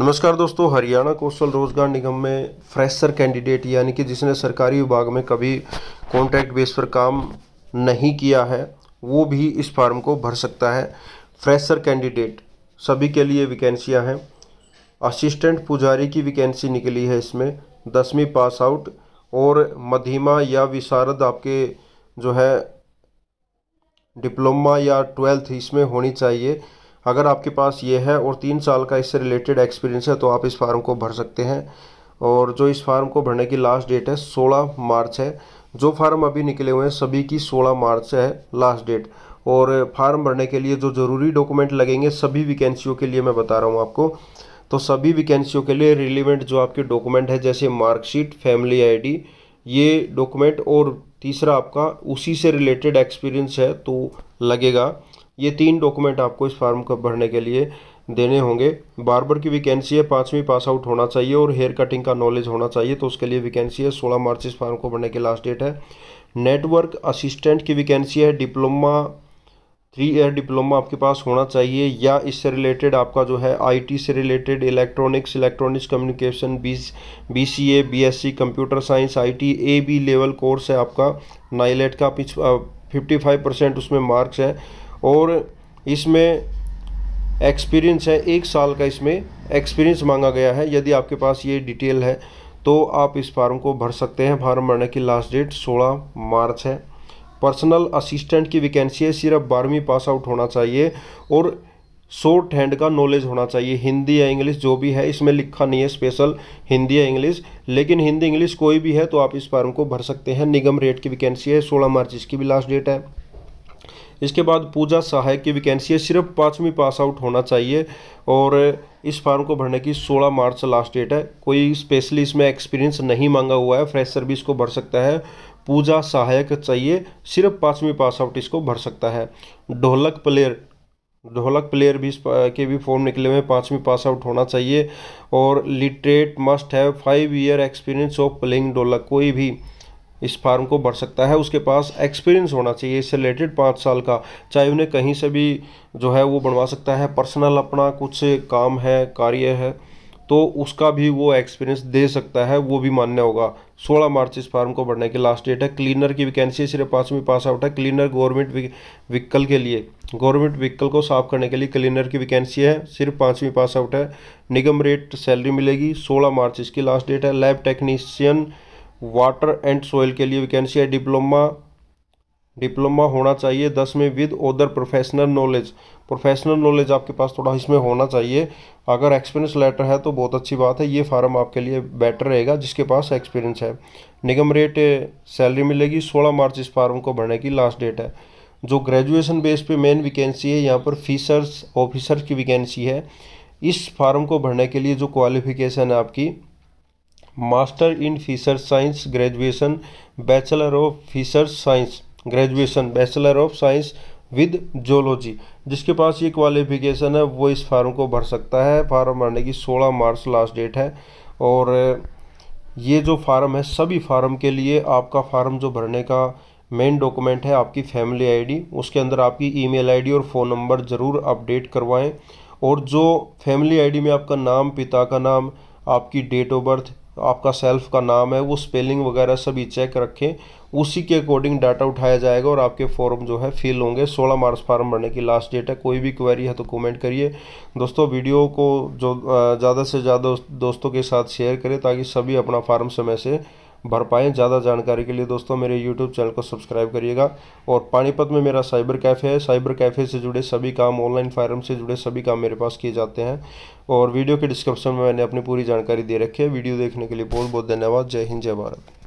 नमस्कार दोस्तों हरियाणा कौशल रोजगार निगम में फ्रेशर कैंडिडेट यानी कि जिसने सरकारी विभाग में कभी कॉन्ट्रैक्ट बेस पर काम नहीं किया है वो भी इस फार्म को भर सकता है फ्रेशर कैंडिडेट सभी के लिए वैकेंसियां हैं असिस्टेंट पुजारी की वैकेंसी निकली है इसमें दसवीं पास आउट और मध्यमा या विशारद आपके जो है डिप्लोमा या ट्वेल्थ इसमें होनी चाहिए अगर आपके पास ये है और तीन साल का इससे रिलेटेड एक्सपीरियंस है तो आप इस फार्म को भर सकते हैं और जो इस फार्म को भरने की लास्ट डेट है 16 मार्च है जो फार्म अभी निकले हुए हैं सभी की 16 मार्च है लास्ट डेट और फार्म भरने के लिए जो ज़रूरी डॉक्यूमेंट लगेंगे सभी वैकेंसीयों के लिए मैं बता रहा हूँ आपको तो सभी वैकेंसीयों के लिए रिलीवेंट जो आपके डॉक्यूमेंट है जैसे मार्कशीट फैमिली आई ये डॉक्यूमेंट और तीसरा आपका उसी से रिलेटेड एक्सपीरियंस है तो लगेगा ये तीन डॉक्यूमेंट आपको इस फार्म को भरने के लिए देने होंगे बारबर की वैकेंसी है पाँचवीं पास आउट होना चाहिए और हेयर कटिंग का नॉलेज होना चाहिए तो उसके लिए वैकेंसी है सोलह मार्च इस फार्म को भरने की लास्ट डेट है नेटवर्क असिस्टेंट की वैकेंसी है डिप्लोमा थ्री ईयर डिप्लोमा आपके पास होना चाहिए या इससे रिलेटेड आपका जो है आईटी से related electronics electronics communication B S BSc computer science IT A B level course है आपका नाइलेट का फिफ्टी फाइव परसेंट उसमें मार्क्स है और इसमें एक्सपीरियंस है एक साल का इसमें एक्सपीरियंस मांगा गया है यदि आपके पास ये डिटेल है तो आप इस फार्म को भर सकते हैं फार्म भरने की लास्ट डेट 16 मार्च है पर्सनल असिस्टेंट की वैकेंसी है सिर्फ बारहवीं पास आउट होना चाहिए और शॉर्ट हैंड का नॉलेज होना चाहिए हिंदी या इंग्लिश जो भी है इसमें लिखा नहीं है स्पेशल हिंदी या इंग्लिश लेकिन हिंदी इंग्लिश कोई भी है तो आप इस फार्म को भर सकते हैं निगम रेट की वैकेंसी है सोलह मार्च इसकी भी लास्ट डेट है इसके बाद पूजा सहायक की वैकेंसी है सिर्फ पाँचवीं पास आउट होना चाहिए और इस फार्म को भरने की 16 मार्च लास्ट डेट है कोई स्पेशली इसमें एक्सपीरियंस नहीं मांगा हुआ है फ्रेश सर्विस को भर सकता है पूजा सहायक चाहिए सिर्फ पाँचवीं पास आउट इसको भर सकता है ढोलक प्लेयर ढोलक प्लेयर भी के भी फॉर्म निकले हुए हैं पाँचवीं पास आउट होना चाहिए और लिटरेट मस्ट है five year experience of playing dholak कोई भी इस फार्म को बढ़ सकता है उसके पास एक्सपीरियंस होना चाहिए इससे रिलेटेड पाँच साल का चाहे उन्हें कहीं से भी जो है वो बनवा सकता है पर्सनल अपना कुछ काम है कार्य है तो उसका भी वो एक्सपीरियंस दे सकता है वो भी मान्य होगा 16 मार्च इस फार्म को बढ़ने की लास्ट डेट है क्लीनर की वैकेंसी सिर्फ पाँचवीं पास आउट है क्लीनर गवर्नमेंट व्हीकल के लिए गवर्नमेंट व्हीकल को साफ करने के लिए क्लीनर की वैकेंसी है सिर्फ पाँचवीं पास आउट है निगम रेट सैलरी मिलेगी सोलह मार्च इसकी लास्ट डेट है lab technician water and soil के लिए वैकेंसी है डिप्लोमा डिप्लोमा होना चाहिए दस में with other professional knowledge professional knowledge आपके पास थोड़ा इसमें होना चाहिए अगर एक्सपीरियंस लेटर है तो बहुत अच्छी बात है ये फार्म आपके लिए बेटर रहेगा जिसके पास एक्सपीरियंस है निगम रेट सैलरी मिलेगी सोलह मार्च इस फार्म को भरने की लास्ट डेट है जो ग्रेजुएशन बेस पे मेन वैकेंसी है यहाँ पर फीसर्स ऑफिसर की वैकेंसी है इस फार्म को भरने के लिए जो क्वालिफिकेशन है आपकी master in fisher science graduation bachelor of fisher science graduation bachelor of science with zoology जिसके पास ये क्वालिफिकेशन है वो इस फार्म को भर सकता है फार्म भरने की 16 मार्च लास्ट डेट है और ये जो फार्म है सभी फार्म के लिए आपका फार्म जो भरने का मेन डॉक्यूमेंट है आपकी फैमिली आईडी उसके अंदर आपकी ईमेल आईडी और फ़ोन नंबर ज़रूर अपडेट करवाएं और जो फैमिली आईडी में आपका नाम पिता का नाम आपकी डेट ऑफ बर्थ तो आपका सेल्फ का नाम है वो स्पेलिंग वगैरह सभी चेक रखें उसी के अकॉर्डिंग डाटा उठाया जाएगा और आपके फॉर्म जो है फिल होंगे 16 मार्च फार्म भरने की लास्ट डेट है कोई भी क्वेरी है तो कमेंट करिए दोस्तों वीडियो को जो ज़्यादा से ज़्यादा दोस्तों के साथ शेयर करें ताकि सभी अपना फार्म समय से भर पाएँ ज़्यादा जानकारी के लिए दोस्तों मेरे यूट्यूब चैनल को सब्सक्राइब करिएगा और पानीपत में मेरा साइबर कैफ़े है साइबर कैफ़े से जुड़े सभी काम ऑनलाइन फायरम से जुड़े सभी काम मेरे पास किए जाते हैं और वीडियो के डिस्क्रिप्शन में मैंने अपनी पूरी जानकारी दे रखी है वीडियो देखने के लिए बहुत बहुत धन्यवाद जय हिंद जय भारत